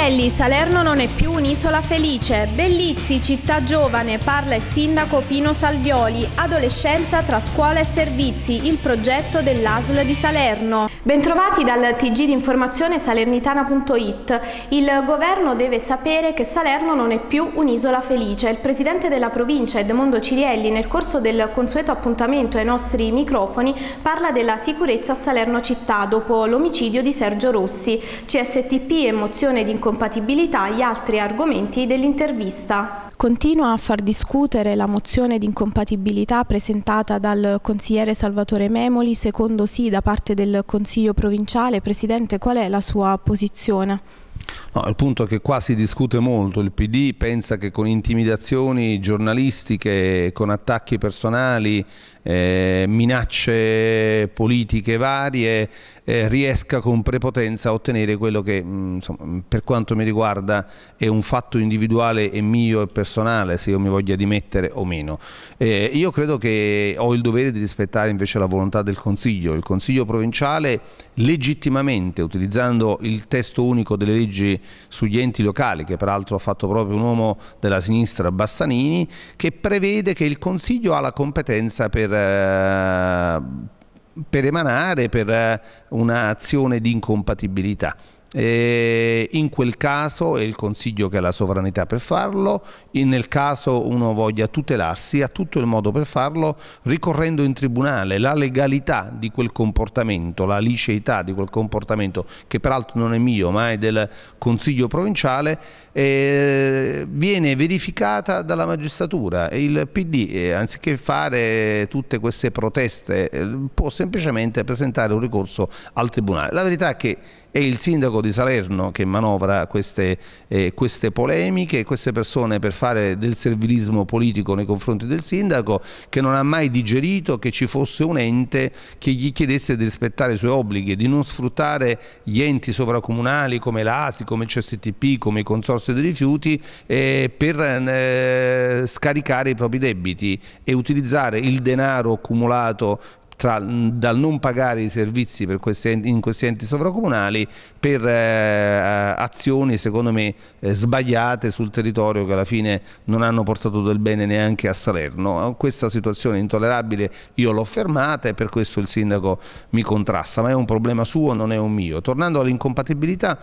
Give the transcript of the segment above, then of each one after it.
Palielli, Salerno non è più un'isola felice. Bellizzi, città giovane, parla il sindaco Pino Salvioli. Adolescenza tra scuola e servizi, il progetto dell'ASL di Salerno. Bentrovati dal TG di informazione salernitana.it. Il governo deve sapere che Salerno non è più un'isola felice. Il presidente della provincia Edmondo Cirielli nel corso del consueto appuntamento ai nostri microfoni parla della sicurezza a Salerno città dopo l'omicidio di Sergio Rossi. CSTP e mozione di incompatibilità gli altri argomenti dell'intervista. Continua a far discutere la mozione di incompatibilità presentata dal consigliere Salvatore Memoli, secondo sì da parte del Consiglio provinciale. Presidente, qual è la sua posizione? No, il punto è che qua si discute molto, il PD pensa che con intimidazioni giornalistiche, con attacchi personali, eh, minacce politiche varie, eh, riesca con prepotenza a ottenere quello che mh, mm, insomma, mm, per quanto mi riguarda è un fatto individuale e mio e personale, se io mi voglia dimettere o meno. Eh, io credo che ho il dovere di rispettare invece la volontà del Consiglio, il Consiglio provinciale legittimamente, utilizzando il testo unico delle leggi Luigi sugli enti locali, che peraltro ha fatto proprio un uomo della sinistra, Bastanini, che prevede che il Consiglio ha la competenza per... Eh, per emanare per eh, un'azione di incompatibilità. E in quel caso è il consiglio che ha la sovranità per farlo, nel caso uno voglia tutelarsi ha tutto il modo per farlo ricorrendo in tribunale, la legalità di quel comportamento, la liceità di quel comportamento che peraltro non è mio ma è del consiglio provinciale eh, viene verificata dalla magistratura e il PD eh, anziché fare tutte queste proteste eh, può semplicemente presentare un ricorso al tribunale. La verità è che è il sindaco di Salerno che manovra queste, eh, queste, polemiche, queste persone per fare del servilismo politico nei confronti del sindaco che non ha mai digerito che ci fosse un ente che gli chiedesse di rispettare i suoi obblighi, di non sfruttare gli enti sovracomunali come l'ASI, come il CSTP, come i consorsi dei rifiuti eh, per eh, scaricare i propri debiti e utilizzare il denaro accumulato tra, dal non pagare i servizi questi, in questi enti sovracomunali per eh, eh, azioni secondo me eh, sbagliate sul territorio che alla fine non hanno portato del bene neanche a Salerno. Questa situazione intollerabile io l'ho fermata e per questo il sindaco mi contrasta, ma è un problema suo, non è un mio. Tornando all'incompatibilità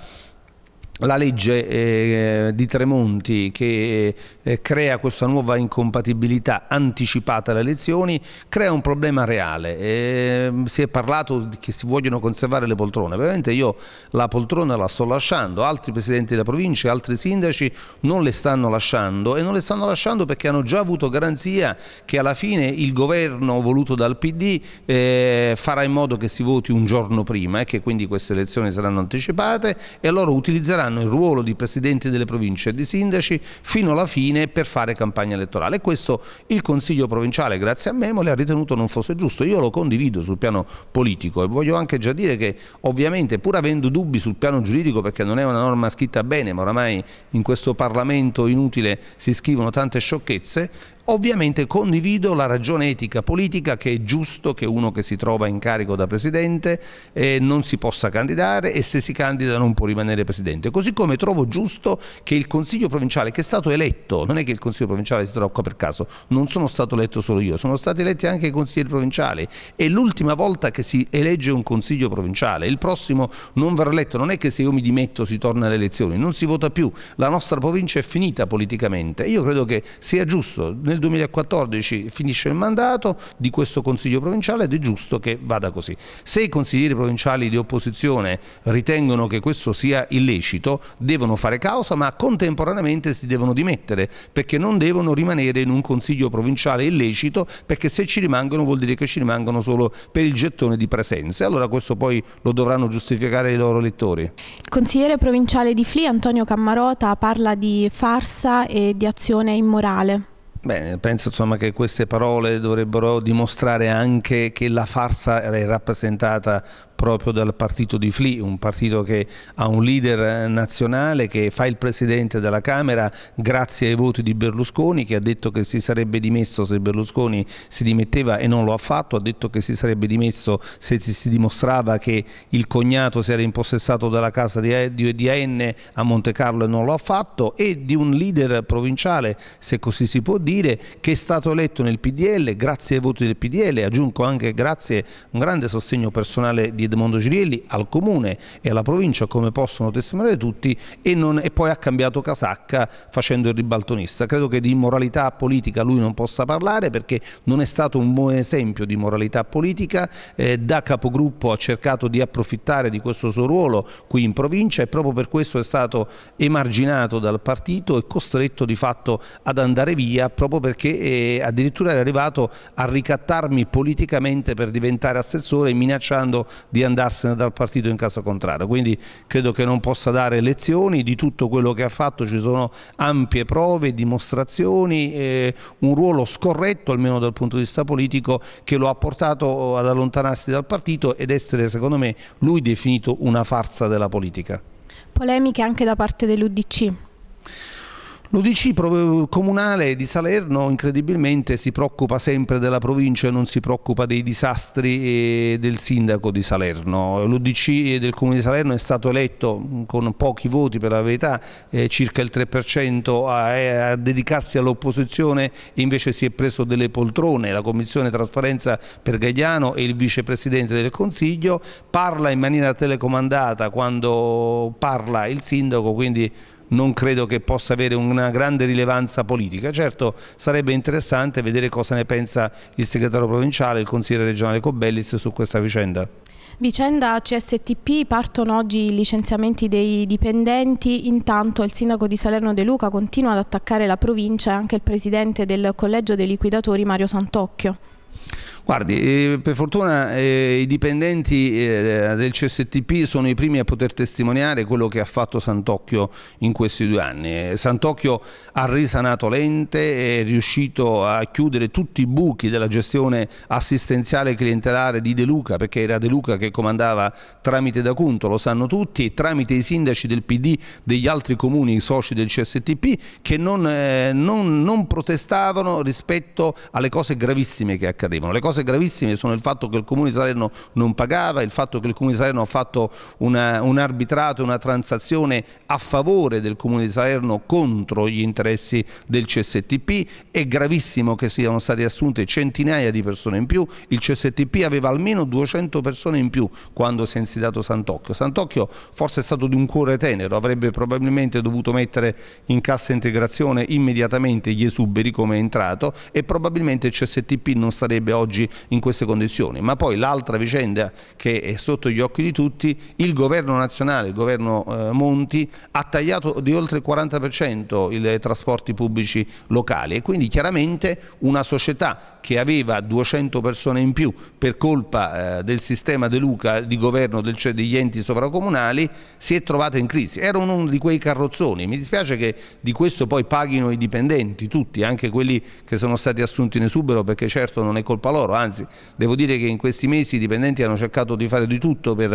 la legge eh, di Tremonti che eh, crea questa nuova incompatibilità anticipata alle elezioni crea un problema reale. Eh, si è parlato che si vogliono conservare le poltrone, veramente io la poltrona la sto lasciando, altri presidenti della provincia, altri sindaci non le stanno lasciando e non le stanno lasciando perché hanno già avuto garanzia che alla fine il governo voluto dal PD eh, farà in modo che si voti un giorno prima e che quindi queste elezioni saranno anticipate e loro utilizzeranno manterranno il ruolo di presidenti delle province e di sindaci fino alla fine per fare campagna elettorale. questo il Consiglio provinciale, grazie a Memole, ha ritenuto non fosse giusto. Io lo condivido sul piano politico e voglio anche già dire che ovviamente pur avendo dubbi sul piano giuridico perché non è una norma scritta bene, ma oramai in questo Parlamento inutile si scrivono tante sciocchezze, Ovviamente condivido la ragione etica politica che è giusto che uno che si trova in carico da presidente eh, non si possa candidare e se si candida non può rimanere presidente. Così come trovo giusto che il Consiglio provinciale che è stato eletto, non è che il Consiglio provinciale si trova qua per caso, non sono stato eletto solo io, sono stati eletti anche i consiglieri provinciali. È l'ultima volta che si elegge un Consiglio provinciale, il prossimo non verrà eletto, non è che se io mi dimetto si torna alle elezioni, non si vota più, la nostra provincia è finita politicamente. Io credo che sia giusto nel 2014 finisce il mandato di questo Consiglio provinciale ed è giusto che vada così. Se i consiglieri provinciali di opposizione ritengono che questo sia illecito, devono fare causa, ma contemporaneamente si devono dimettere, perché non devono rimanere in un Consiglio provinciale illecito, perché se ci rimangono vuol dire che ci rimangono solo per il gettone di presenze. Allora questo poi lo dovranno giustificare i loro elettori. Il consigliere provinciale di FLI, Antonio Cammarota, parla di farsa e di azione immorale. Bene, penso insomma, che queste parole dovrebbero dimostrare anche che la farsa è rappresentata proprio dal partito di Fli, un partito che ha un leader eh, nazionale, che fa il presidente della Camera grazie ai voti di Berlusconi, che ha detto che si sarebbe dimesso se Berlusconi si dimetteva e non lo ha fatto, ha detto che si sarebbe dimesso se si dimostrava che il cognato si era impossessato della casa di AN eh, a Monte Carlo e non lo ha fatto, e di un leader provinciale, se così si può dire, che è stato eletto nel PDL grazie ai voti del PDL, aggiungo anche grazie a un grande sostegno personale di Edmondo Girielli al comune e alla provincia come possono testimoniare tutti e, non, e poi ha cambiato casacca facendo il ribaltonista. Credo che di moralità politica lui non possa parlare perché non è stato un buon esempio di moralità politica, eh, da capogruppo ha cercato di approfittare di questo suo ruolo qui in provincia e proprio per questo è stato emarginato dal partito e costretto di fatto ad andare via proprio perché eh, addirittura era arrivato a ricattarmi politicamente per diventare assessore minacciando di andarsene dal partito in caso contrario. Quindi credo che non possa dare lezioni di tutto quello che ha fatto, ci sono ampie prove, dimostrazioni, eh, un ruolo scorretto almeno dal punto di vista politico che lo ha portato eh, ad allontanarsi dal partito ed essere secondo me lui definito una farsa della politica. Polemiche anche da parte dell'Udc. L'UDC comunale di Salerno incredibilmente si preoccupa sempre della provincia e non si preoccupa dei disastri eh, del sindaco di Salerno. L'UDC del comune di Salerno è stato eletto con pochi voti per la verità, eh, circa il 3% a, eh, a dedicarsi all'opposizione invece si è preso delle poltrone. La commissione trasparenza per Gagliano e il vicepresidente del Consiglio parla in maniera telecomandata quando parla il sindaco, quindi non credo che possa avere una grande rilevanza politica. Certo sarebbe interessante vedere cosa ne pensa il segretario provinciale, il consigliere regionale Cobellis su questa vicenda. Vicenda CSTP, partono oggi i licenziamenti dei dipendenti, intanto il sindaco di Salerno De Luca continua ad attaccare la provincia e anche il presidente del collegio dei liquidatori Mario Santocchio. Guardi, eh, per fortuna eh, i dipendenti eh, del CSTP sono i primi a poter testimoniare quello che ha fatto Sant'Occhio in questi due anni. Eh, Sant'Occhio ha risanato l'ente, è riuscito a chiudere tutti i buchi della gestione assistenziale clientelare di De Luca, perché era De Luca che comandava tramite D'Acunto, lo sanno tutti, e tramite i sindaci del PD degli altri comuni soci del CSTP che non, eh, non, non protestavano rispetto alle cose gravissime che accadevano. Le cose cose gravissime sono il fatto che il Comune di Salerno non pagava, il fatto che il Comune di Salerno ha fatto una, un arbitrato, una transazione a favore del Comune di Salerno contro gli interessi del CSTP, è gravissimo che siano state assunte centinaia di persone in più, il CSTP aveva almeno 200 persone in più quando si è insediato Sant'Occhio. Sant'Occhio forse è stato di un cuore tenero, avrebbe probabilmente dovuto mettere in cassa integrazione immediatamente gli esuberi come è entrato e probabilmente il CSTP non sarebbe oggi in queste condizioni. Ma poi l'altra vicenda che è sotto gli occhi di tutti, il governo nazionale, il governo eh, Monti, ha tagliato di oltre il 40% i trasporti pubblici locali e quindi chiaramente una società che aveva 200 persone in più per colpa eh, del sistema De Luca di governo del, cioè degli enti sovracomunali, si è trovata in crisi. Era uno di quei carrozzoni. Mi dispiace che di questo poi paghino i dipendenti, tutti, anche quelli che sono stati assunti in esubero, perché certo non è colpa loro, anzi devo dire che in questi mesi i dipendenti hanno cercato di fare di tutto per,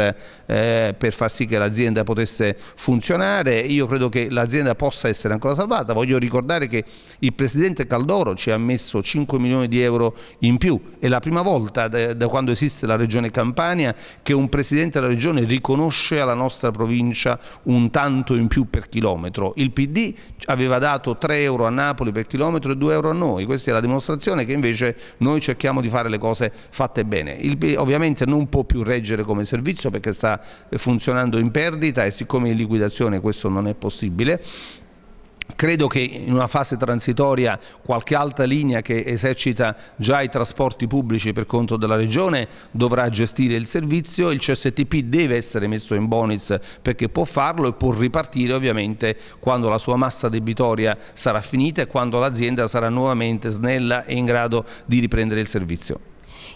eh, per far sì che l'azienda potesse funzionare. Io credo che l'azienda possa essere ancora salvata. Voglio ricordare che il presidente Caldoro ci ha messo 5 milioni di euro euro in più. È la prima volta da, da quando esiste la regione Campania che un presidente della regione riconosce alla nostra provincia un tanto in più per chilometro. Il PD aveva dato 3 euro a Napoli per chilometro e 2 euro a noi. Questa è la dimostrazione che invece noi cerchiamo di fare le cose fatte bene. Il, ovviamente non può più reggere come servizio perché sta eh, funzionando in perdita e siccome in liquidazione questo non è possibile Credo che in una fase transitoria qualche altra linea che esercita già i trasporti pubblici per conto della Regione dovrà gestire il servizio, il CSTP deve essere messo in bonus perché può farlo e può ripartire ovviamente quando la sua massa debitoria sarà finita e quando l'azienda sarà nuovamente snella e in grado di riprendere il servizio.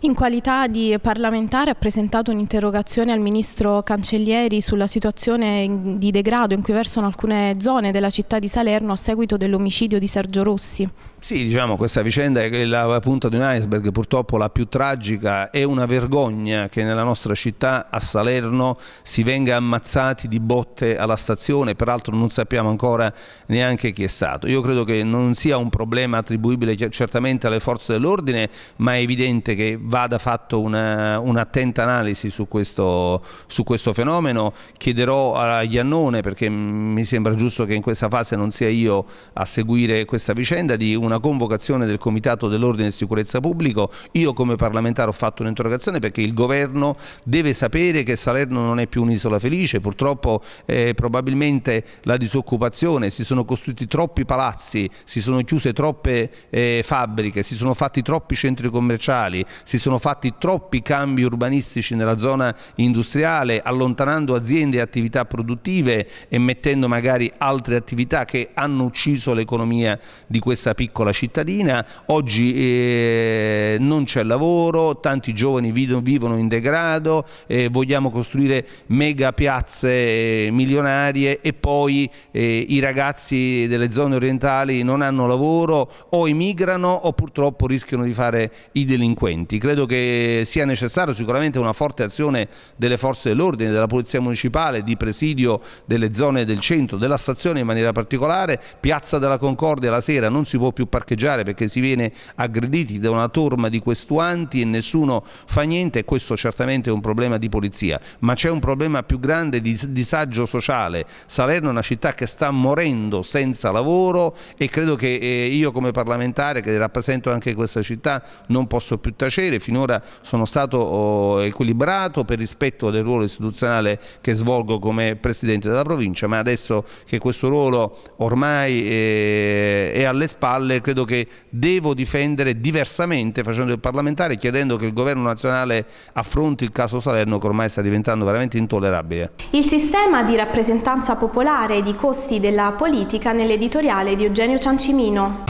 In qualità di parlamentare ha presentato un'interrogazione al Ministro Cancellieri sulla situazione di degrado in cui versano alcune zone della città di Salerno a seguito dell'omicidio di Sergio Rossi. Sì, diciamo, questa vicenda è la punta di un iceberg, purtroppo la più tragica. È una vergogna che nella nostra città, a Salerno, si venga ammazzati di botte alla stazione, peraltro non sappiamo ancora neanche chi è stato. Io credo che non sia un problema attribuibile certamente alle forze dell'ordine, ma è evidente che vada fatto una, un'attenta analisi su questo, su questo, fenomeno. Chiederò a Iannone, perché mi sembra giusto che in questa fase non sia io a seguire questa vicenda, di una convocazione del Comitato dell'Ordine e Sicurezza Pubblico. Io come parlamentare ho fatto un'interrogazione perché il governo deve sapere che Salerno non è più un'isola felice, purtroppo eh, probabilmente la disoccupazione, si sono costruiti troppi palazzi, si sono chiuse troppe eh, fabbriche, si sono fatti troppi centri commerciali, si sono sono fatti troppi cambi urbanistici nella zona industriale, allontanando aziende e attività produttive e mettendo magari altre attività che hanno ucciso l'economia di questa piccola cittadina. Oggi eh, non c'è lavoro, tanti giovani vivono in degrado, eh, vogliamo costruire mega piazze eh, milionarie e poi eh, i ragazzi delle zone orientali non hanno lavoro o emigrano o purtroppo rischiano di fare i delinquenti credo che sia necessaria sicuramente una forte azione delle forze dell'ordine, della Polizia Municipale, di presidio delle zone del centro, della stazione in maniera particolare, Piazza della Concordia la sera non si può più parcheggiare perché si viene aggrediti da una torma di questuanti e nessuno fa niente e questo certamente è un problema di polizia, ma c'è un problema più grande di disagio sociale. Salerno è una città che sta morendo senza lavoro e credo che eh, io come parlamentare che rappresento anche questa città non posso più tacere parere finora sono stato oh, equilibrato per rispetto del ruolo istituzionale che svolgo come Presidente della provincia, ma adesso che questo ruolo ormai eh, è alle spalle credo che devo difendere diversamente facendo il parlamentare chiedendo che il governo nazionale affronti il caso Salerno che ormai sta diventando veramente intollerabile. Il sistema di rappresentanza popolare e di costi della politica nell'editoriale di Eugenio Ciancimino.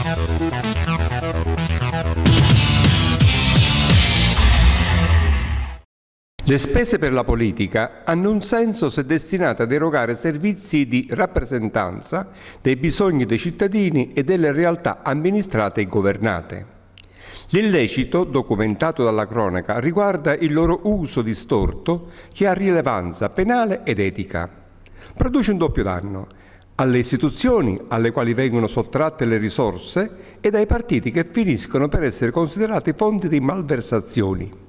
Le spese per la politica hanno un senso se destinate ad erogare servizi di rappresentanza dei bisogni dei cittadini e delle realtà amministrate e governate. L'illecito, documentato dalla cronaca, riguarda il loro uso distorto che ha rilevanza penale ed etica. Produce un doppio danno alle istituzioni alle quali vengono sottratte le risorse e ai partiti che finiscono per essere considerati fonti di malversazioni.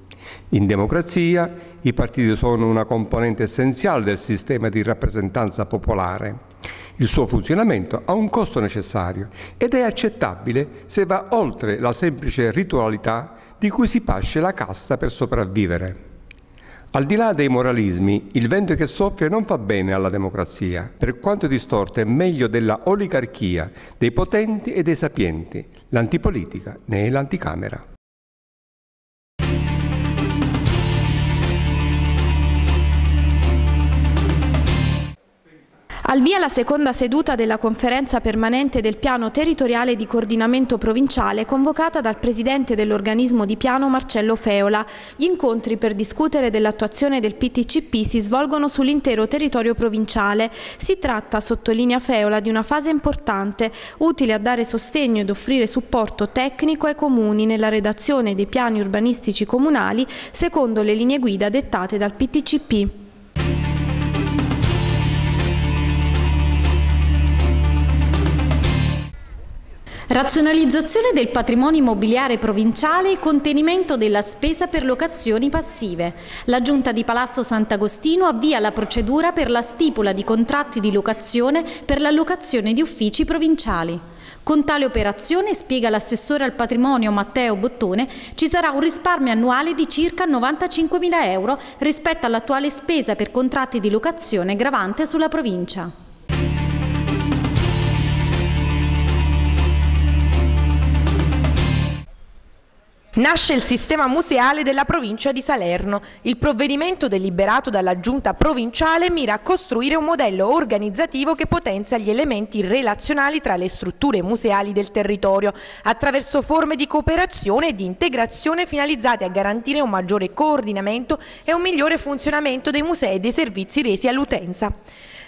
In democrazia i partiti sono una componente essenziale del sistema di rappresentanza popolare. Il suo funzionamento ha un costo necessario ed è accettabile se va oltre la semplice ritualità di cui si pasce la casta per sopravvivere. Al di là dei moralismi, il vento che soffia non fa bene alla democrazia, per quanto distorta è meglio della oligarchia, dei potenti e dei sapienti. L'antipolitica ne è l'anticamera. Al via la seconda seduta della conferenza permanente del piano territoriale di coordinamento provinciale convocata dal presidente dell'organismo di piano Marcello Feola. Gli incontri per discutere dell'attuazione del PTCP si svolgono sull'intero territorio provinciale. Si tratta, sottolinea Feola, di una fase importante, utile a dare sostegno ed offrire supporto tecnico ai comuni nella redazione dei piani urbanistici comunali secondo le linee guida dettate dal PTCP. Razionalizzazione del patrimonio immobiliare provinciale e contenimento della spesa per locazioni passive. La Giunta di Palazzo Sant'Agostino avvia la procedura per la stipula di contratti di locazione per l'allocazione di uffici provinciali. Con tale operazione, spiega l'assessore al patrimonio Matteo Bottone, ci sarà un risparmio annuale di circa 95.000 euro rispetto all'attuale spesa per contratti di locazione gravante sulla provincia. Nasce il sistema museale della provincia di Salerno. Il provvedimento deliberato dalla giunta provinciale mira a costruire un modello organizzativo che potenzia gli elementi relazionali tra le strutture museali del territorio, attraverso forme di cooperazione e di integrazione finalizzate a garantire un maggiore coordinamento e un migliore funzionamento dei musei e dei servizi resi all'utenza.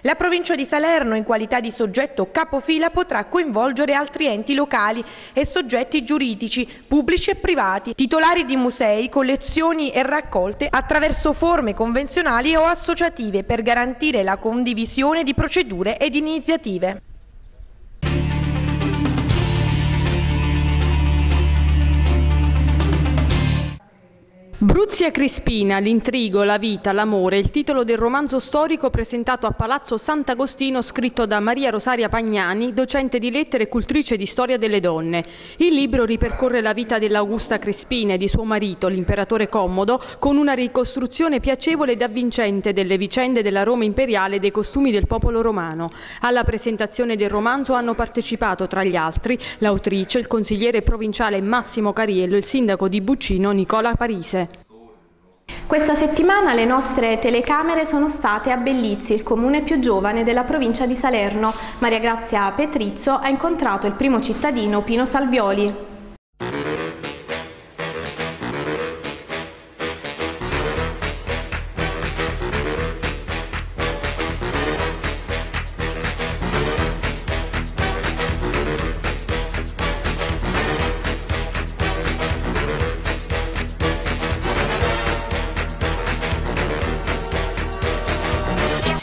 La provincia di Salerno, in qualità di soggetto capofila, potrà coinvolgere altri enti locali e soggetti giuridici, pubblici e privati, titolari di musei, collezioni e raccolte attraverso forme convenzionali o associative per garantire la condivisione di procedure ed iniziative. Bruzia Crispina, l'intrigo, la vita, l'amore, il titolo del romanzo storico presentato a Palazzo Sant'Agostino scritto da Maria Rosaria Pagnani, docente di lettere e cultrice di storia delle donne. Il libro ripercorre la vita dell'Augusta Crispina e di suo marito, l'imperatore Commodo, con una ricostruzione piacevole ed avvincente delle vicende della Roma imperiale e dei costumi del popolo romano. Alla presentazione del romanzo hanno partecipato, tra gli altri, l'autrice, il consigliere provinciale Massimo Cariello e il sindaco di Buccino Nicola Parise. Questa settimana le nostre telecamere sono state a Bellizzi, il comune più giovane della provincia di Salerno. Maria Grazia Petrizzo ha incontrato il primo cittadino Pino Salvioli.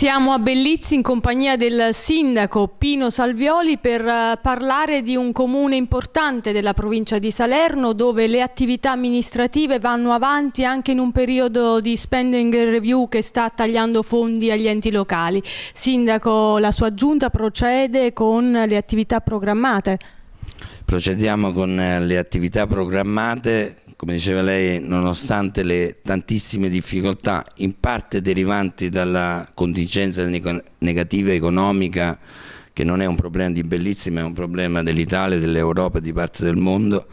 Siamo a Bellizzi in compagnia del sindaco Pino Salvioli per eh, parlare di un comune importante della provincia di Salerno dove le attività amministrative vanno avanti anche in un periodo di spending review che sta tagliando fondi agli enti locali. Sindaco, la sua giunta procede con le attività programmate? Procediamo con eh, le attività programmate come diceva lei, nonostante le tantissime difficoltà, in parte derivanti dalla contingenza negativa economica, che non è un problema di ma è un problema dell'Italia, dell'Europa, e di parte del mondo,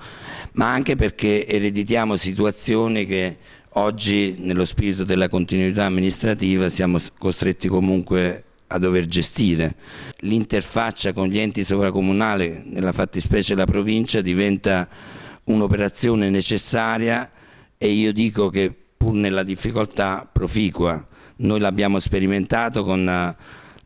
ma anche perché ereditiamo situazioni che oggi, nello spirito della continuità amministrativa, siamo costretti comunque a dover gestire. L'interfaccia con gli enti sovracomunali, nella fattispecie la provincia, diventa un'operazione necessaria e io dico che pur nella difficoltà proficua. Noi l'abbiamo sperimentato con eh,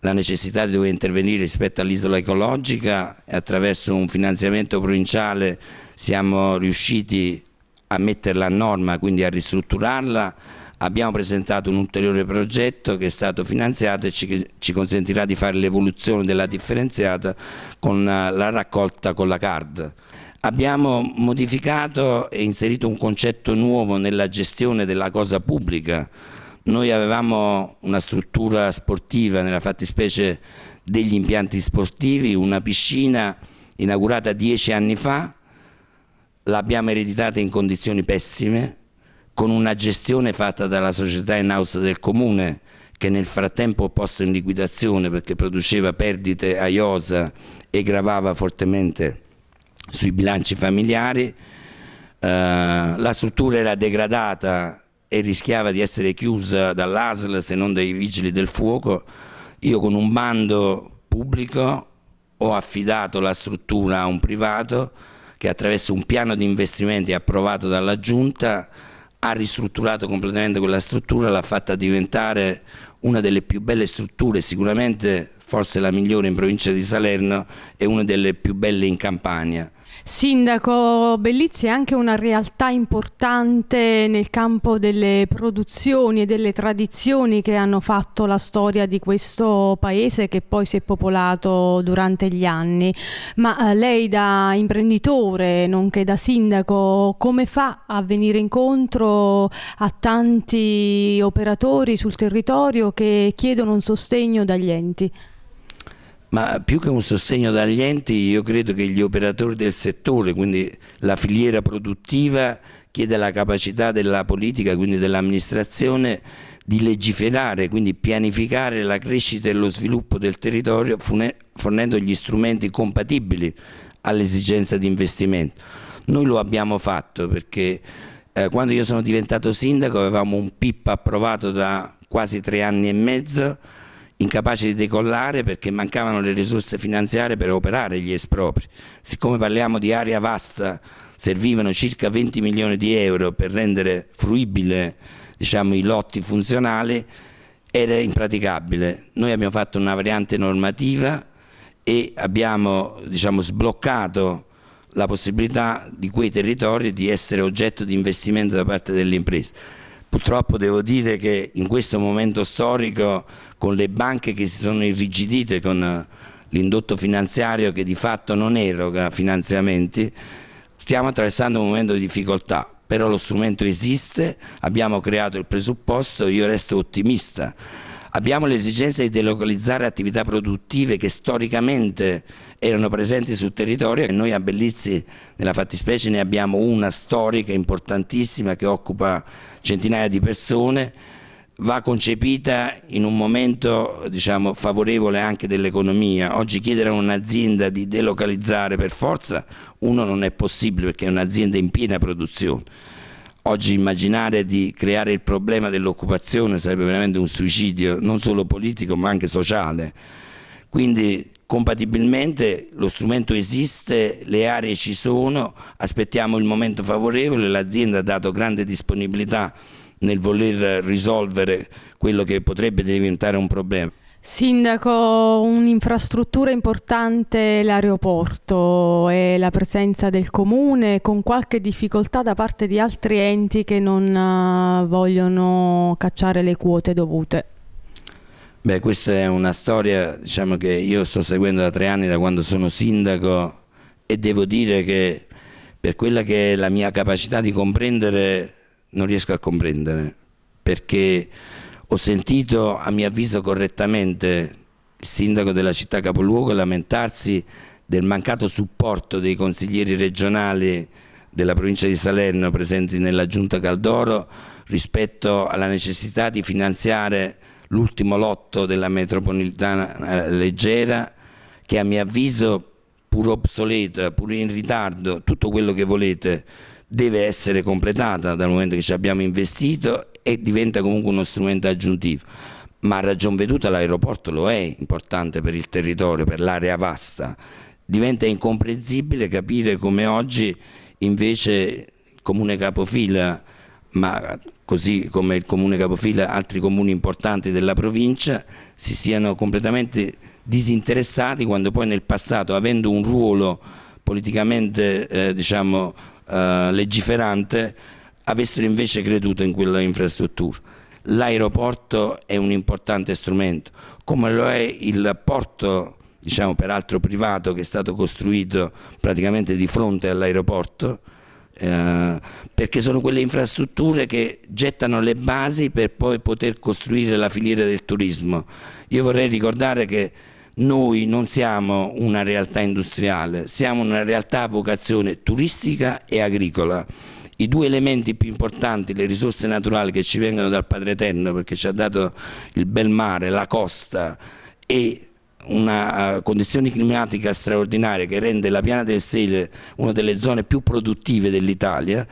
la necessità di dover intervenire rispetto all'isola ecologica e attraverso un finanziamento provinciale siamo riusciti a metterla a norma, quindi a ristrutturarla. Abbiamo presentato un ulteriore progetto che è stato finanziato e ci, ci consentirà di fare l'evoluzione della differenziata con eh, la raccolta con la CARD. Abbiamo modificato e inserito un concetto nuovo nella gestione della cosa pubblica. Noi avevamo una struttura sportiva, nella fattispecie degli impianti sportivi, una piscina inaugurata dieci anni fa, l'abbiamo ereditata in condizioni pessime, con una gestione fatta dalla società in house del comune, che nel frattempo ha posto in liquidazione perché produceva perdite a IOSA e gravava fortemente sui bilanci familiari, eh, la struttura era degradata e rischiava di essere chiusa dall'ASL se non dai vigili del fuoco, io con un bando pubblico ho affidato la struttura a un privato che attraverso un piano di investimenti approvato dalla Giunta ha ristrutturato completamente quella struttura, l'ha fatta diventare una delle più belle strutture, sicuramente forse la migliore in provincia di Salerno e una delle più belle in Campania. Sindaco Bellizzi è anche una realtà importante nel campo delle produzioni e delle tradizioni che hanno fatto la storia di questo paese che poi si è popolato durante gli anni. Ma eh, lei da imprenditore, nonché da sindaco, come fa a venire incontro a tanti operatori sul territorio che chiedono un sostegno dagli enti? ma più che un sostegno dagli enti io credo che gli operatori del settore, quindi la filiera produttiva, chiede la capacità della politica, quindi dell'amministrazione, di legiferare, quindi pianificare la crescita e lo sviluppo del territorio fornendo gli strumenti compatibili all'esigenza di investimento. Noi lo abbiamo fatto perché eh, quando io sono diventato sindaco avevamo un PIP approvato da quasi tre anni e mezzo, incapaci di decollare perché mancavano le risorse finanziarie per operare gli espropri. Siccome parliamo di area vasta, servivano circa 20 milioni di euro per rendere fruibile diciamo, i lotti funzionali, era impraticabile. Noi abbiamo fatto una variante normativa e abbiamo diciamo, sbloccato la possibilità di quei territori di essere oggetto di investimento da parte delle imprese Purtroppo devo dire che in questo momento storico con le banche che si sono irrigidite con eh, l'indotto finanziario che di fatto non eroga finanziamenti, stiamo attraversando un momento di difficoltà, però lo strumento esiste, abbiamo creato il presupposto, io resto ottimista Abbiamo l'esigenza di delocalizzare attività produttive che storicamente erano presenti sul territorio e noi a Bellizzi nella fattispecie ne abbiamo una storica importantissima che occupa centinaia di persone va concepita in un momento diciamo, favorevole anche dell'economia. Oggi chiedere a un'azienda di delocalizzare per forza, uno non è possibile perché è un'azienda in piena produzione Oggi immaginare di creare il problema dell'occupazione sarebbe veramente un suicidio non solo politico ma anche sociale. Quindi compatibilmente lo strumento esiste, le aree ci sono, aspettiamo il momento favorevole, l'azienda ha dato grande disponibilità nel voler risolvere quello che potrebbe diventare un problema. Sindaco, un'infrastruttura importante è l'aeroporto e la presenza del comune con qualche difficoltà da parte di altri enti che non eh, vogliono cacciare le quote dovute. Beh, questa è una storia diciamo, che io sto seguendo da tre anni, da quando sono sindaco e devo dire che per quella che è la mia capacità di comprendere non riesco a comprendere perché ho sentito, a mio avviso correttamente, il sindaco della città capoluogo lamentarsi del mancato supporto dei consiglieri regionali della provincia di Salerno presenti nella giunta Caldoro rispetto alla necessità di finanziare l'ultimo lotto della metropolitana eh, leggera che a mio avviso pur obsoleta, pur in ritardo, tutto quello che volete deve essere completata dal momento che ci abbiamo investito e diventa comunque uno strumento aggiuntivo. Ma a ragion veduta l'aeroporto lo è importante per il territorio, per l'area vasta. Diventa incomprensibile capire come oggi invece il comune capofila, ma così come il comune capofila altri comuni importanti della provincia, si siano completamente disinteressati quando poi nel passato, avendo un ruolo politicamente eh, diciamo, eh, legiferante, avessero invece creduto in quella infrastruttura. L'aeroporto è un importante strumento, come lo è il porto, diciamo peraltro privato, che è stato costruito praticamente di fronte all'aeroporto, eh, perché sono quelle infrastrutture che gettano le basi per poi poter costruire la filiera del turismo. Io vorrei ricordare che noi non siamo una realtà industriale, siamo una realtà a vocazione turistica e agricola i due elementi più importanti, le risorse naturali che ci vengono dal Padre Eterno perché ci ha dato il bel mare, la costa e una eh, condizione climatica straordinaria che rende la piana del Sele una delle zone più produttive dell'Italia,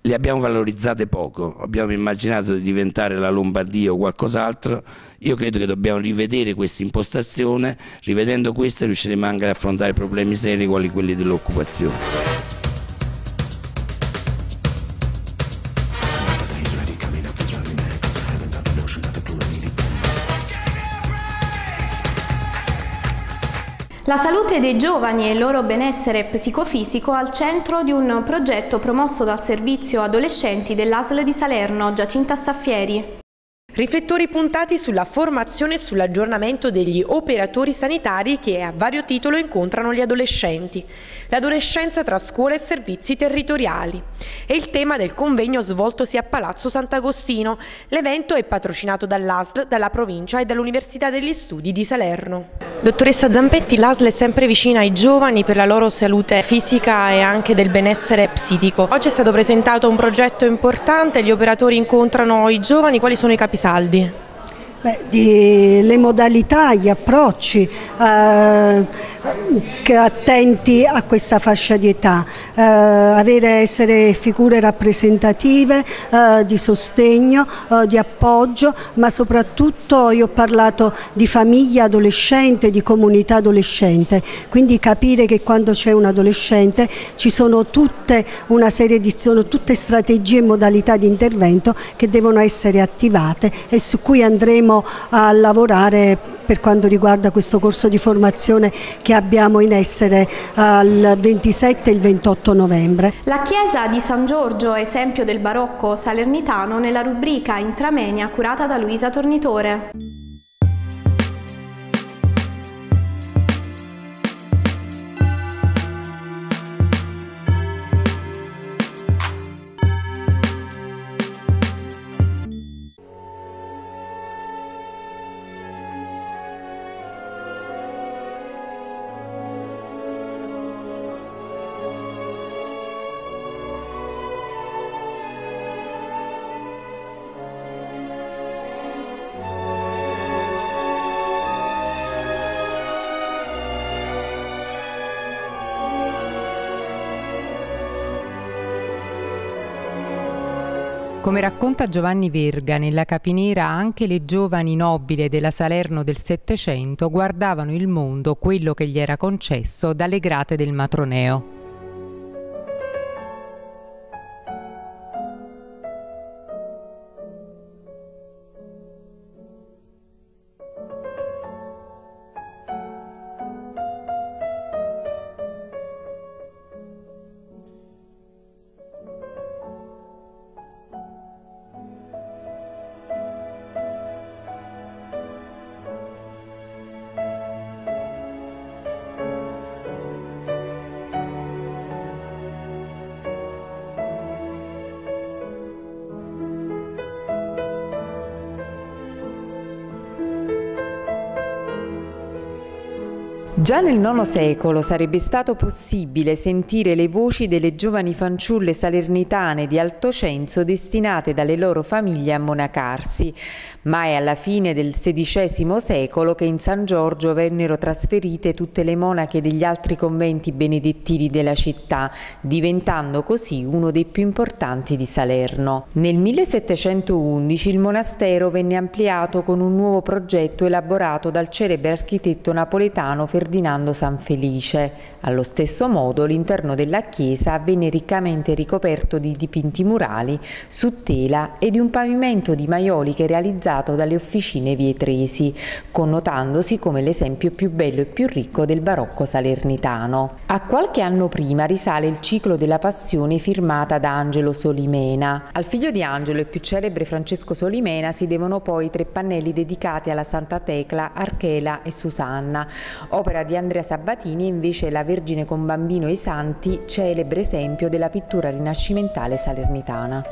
le abbiamo valorizzate poco, abbiamo immaginato di diventare la Lombardia o qualcos'altro, io credo che dobbiamo rivedere questa impostazione, rivedendo questa riusciremo anche ad affrontare problemi seri quali quelli dell'occupazione. La salute dei giovani e il loro benessere psicofisico al centro di un progetto promosso dal servizio adolescenti dell'ASL di Salerno, Giacinta Staffieri. Riflettori puntati sulla formazione e sull'aggiornamento degli operatori sanitari che a vario titolo incontrano gli adolescenti. L'adolescenza tra scuola e servizi territoriali. È il tema del convegno svoltosi a Palazzo Sant'Agostino. L'evento è patrocinato dall'ASL, dalla provincia e dall'Università degli Studi di Salerno. Dottoressa Zampetti, l'ASL è sempre vicina ai giovani per la loro salute fisica e anche del benessere psichico. Oggi è stato presentato un progetto importante, gli operatori incontrano i giovani, quali sono i capisaldi? saldi. Beh, di, le modalità, gli approcci eh, attenti a questa fascia di età, eh, avere, essere figure rappresentative eh, di sostegno, eh, di appoggio, ma soprattutto io ho parlato di famiglia adolescente, di comunità adolescente, quindi capire che quando c'è un adolescente ci sono tutte una serie di tutte strategie e modalità di intervento che devono essere attivate e su cui andremo a lavorare per quanto riguarda questo corso di formazione che abbiamo in essere il 27 e il 28 novembre. La chiesa di San Giorgio, esempio del barocco salernitano, nella rubrica Intramenia curata da Luisa Tornitore. Come racconta Giovanni Verga, nella capinera anche le giovani nobili della Salerno del Settecento guardavano il mondo, quello che gli era concesso, dalle grate del matroneo. Già nel IX secolo sarebbe stato possibile sentire le voci delle giovani fanciulle salernitane di Altocenzo destinate dalle loro famiglie a monacarsi, ma è alla fine del XVI secolo che in San Giorgio vennero trasferite tutte le monache degli altri conventi benedettini della città, diventando così uno dei più importanti di Salerno. Nel 1711 il monastero venne ampliato con un nuovo progetto elaborato dal celebre architetto napoletano Ferdinando Ferdinando Felice. Allo stesso modo l'interno della chiesa venne riccamente ricoperto di dipinti murali su tela e di un pavimento di maioliche realizzato dalle officine vietresi, connotandosi come l'esempio più bello e più ricco del barocco salernitano. A qualche anno prima risale il ciclo della Passione firmata da Angelo Solimena. Al figlio di Angelo e più celebre Francesco Solimena si devono poi tre pannelli dedicati alla Santa Tecla, Archela e Susanna, opera di Andrea Sabatini è invece la Vergine con Bambino e i Santi, celebre esempio della pittura rinascimentale salernitana.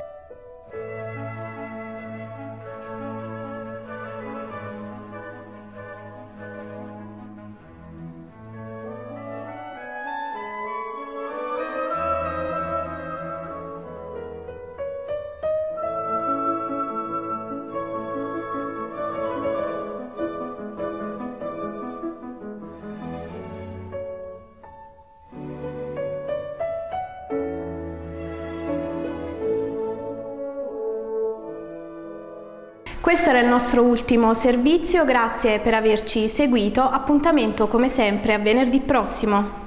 Questo era il nostro ultimo servizio, grazie per averci seguito, appuntamento come sempre a venerdì prossimo.